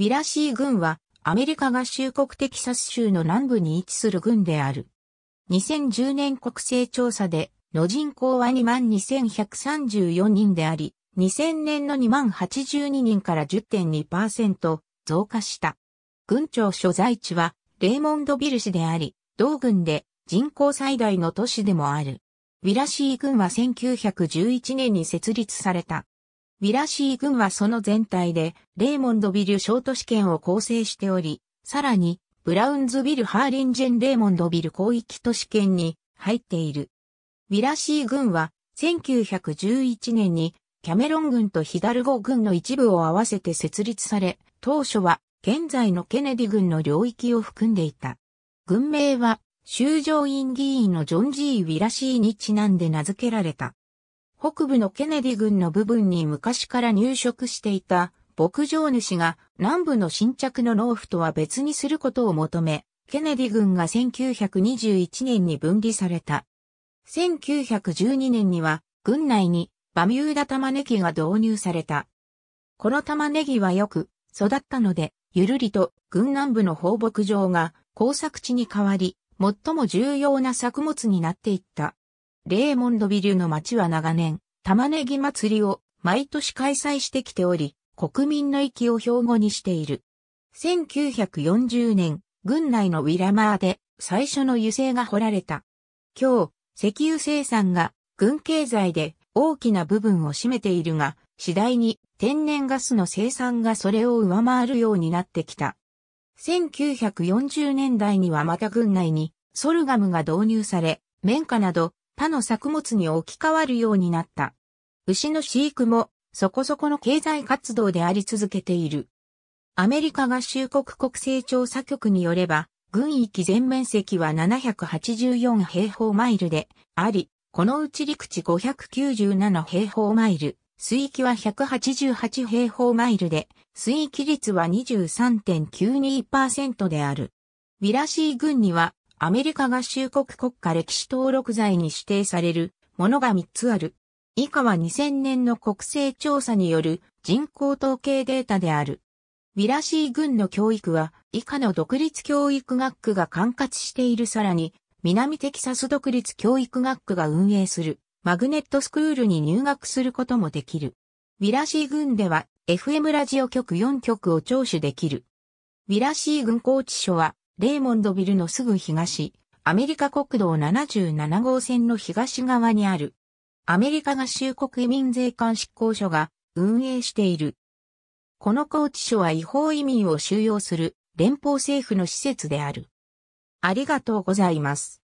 ウィラシー軍はアメリカ合衆国テキサス州の南部に位置する軍である。2010年国勢調査での人口は22,134人であり、2000年の2082人から10.2%増加した。軍庁所在地はレーモンドビル市であり、同軍で人口最大の都市でもある。ウィラシー軍は1911年に設立された。ウィラシー軍はその全体で、レーモンドビル小都市圏を構成しており、さらに、ブラウンズビルハーリンジェンレーモンドビル広域都市圏に入っている。ウィラシー軍は、1911年に、キャメロン軍とヒダルゴ軍の一部を合わせて設立され、当初は、現在のケネディ軍の領域を含んでいた。軍名は、州上院議員のジョン・ジー・ウィラシーにちなんで名付けられた。北部のケネディ軍の部分に昔から入植していた牧場主が南部の新着の農夫とは別にすることを求め、ケネディ軍が1921年に分離された。1912年には、軍内にバミューダ玉ねぎが導入された。この玉ねぎはよく育ったので、ゆるりと軍南部の放牧場が工作地に変わり、最も重要な作物になっていった。レーモンドビルの町は長年、玉ねぎ祭りを毎年開催してきており、国民の息を標語にしている。1940年、軍内のウィラマーで最初の油性が掘られた。今日、石油生産が軍経済で大きな部分を占めているが、次第に天然ガスの生産がそれを上回るようになってきた。1940年代にはまた軍内にソルガムが導入され、綿花など他の作物に置き換わるようになった。牛の飼育もそこそこの経済活動であり続けている。アメリカ合衆国国勢調査局によれば、軍域全面積は784平方マイルであり、このうち陸地597平方マイル、水域は188平方マイルで、水域率は23.92%である。ウィラシー軍にはアメリカ合衆国国家歴史登録財に指定されるものが3つある。以下は2000年の国勢調査による人口統計データである。ウィラシー軍の教育は以下の独立教育学区が管轄しているさらに南テキサス独立教育学区が運営するマグネットスクールに入学することもできる。ウィラシー軍では FM ラジオ局4局を聴取できる。ウィラシー軍高知所はレーモンドビルのすぐ東、アメリカ国道77号線の東側にある、アメリカ合衆国移民税関執行所が運営している。この拘置所は違法移民を収容する連邦政府の施設である。ありがとうございます。